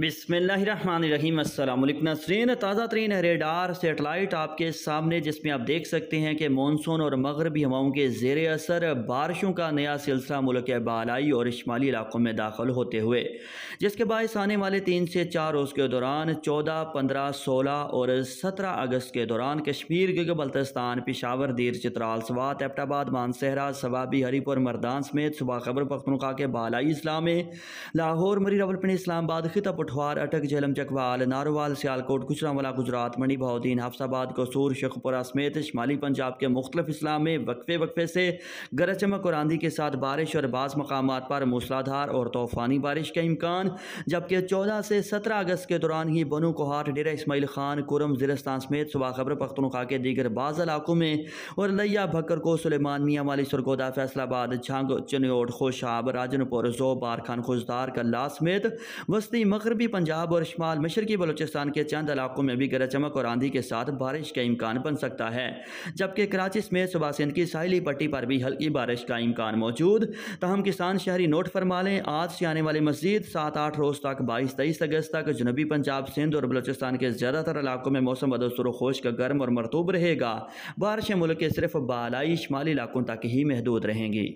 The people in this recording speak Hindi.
बिसमीम नासरीन ताज़ा तरीन रेडार सेटेलाइट आपके सामने जिसमें आप देख सकते हैं कि मानसून और मगरबी हवाओं के जेर असर बारिशों का नया सिलसिला मुल्क के बालई और शमाली इलाकों में दाखिल होते हुए जिसके बायस आने वाले तीन से चार रोज़ के दौरान चौदह पंद्रह सोलह और सत्रह अगस्त के दौरान कश्मीर के बल्तस्तान पिशावर दीर चित्राल सवात एपटाबाद मानसहरा सवाबी हरीपुर मरदान समेत सुबह खबर पखनखा के बालई इस्लाम लाहौर मरी रवलपिन इस्लामाबाद खिताब पठवार अटक झेलम चकवाल नारोवाल सियालकोट गुजरावाला गुजरात मणिभाउद्दीन हाफसाबाद कसूर शेखपुरा समेत शुमाली पंजाब के मुख्तफ इस्लाम में वक्फे वक्फे से गरज चमक और आंधी के साथ बारिश और बाज़ मकाम पर मूसलाधार और तूफ़ानी बारिश का इम्कान जबकि चौदह से सत्रह अगस्त के दौरान ही बनू कोहाट डेरा इसमाइल खान कुरम जिलस्तान समेत सुबह खबर पख्तनखा के दीगर बाज़ इलाकों में और लैया भक्कर को सलेमान मियाँ वाली सरगोदा फैसलाबाद झांग चनोट खोशाब राजनपुर जो बार खान खुशदार कल्ला समेत वस्ती मकर मगरबी पंजाब और शुमाल मशरकी बलोचिस्तान के चंद इलाकों में भी गरज चमक और आंधी के साथ बारिश का इम्कान बन सकता है जबकि कराची समेत सुबह सिंध की साहली पट्टी पर भी हल्की बारिश का इम्कान मौजूद तहम किसान शहरी नोट फरमा लें आज से आने वाली मजीद सात आठ रोज तक बाईस तेईस अगस्त तक जनूबी पंजाब सिंध और बलोचिस्तान के ज़्यादातर इलाकों में मौसम बदसर खुश्क गर्म और मरतूब रहेगा बारिश मुल्क के सिर्फ बालाई शुमाली इलाकों तक ही महदूद रहेंगी